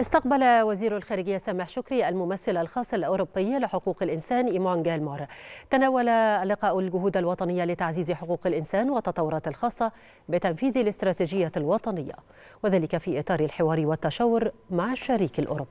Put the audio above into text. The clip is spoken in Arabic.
استقبل وزير الخارجية سامح شكري الممثل الخاص الأوروبي لحقوق الإنسان إيمان جالمور تناول اللقاء الجهود الوطنية لتعزيز حقوق الإنسان والتطورات الخاصة بتنفيذ الاستراتيجية الوطنية وذلك في إطار الحوار والتشاور مع الشريك الأوروبي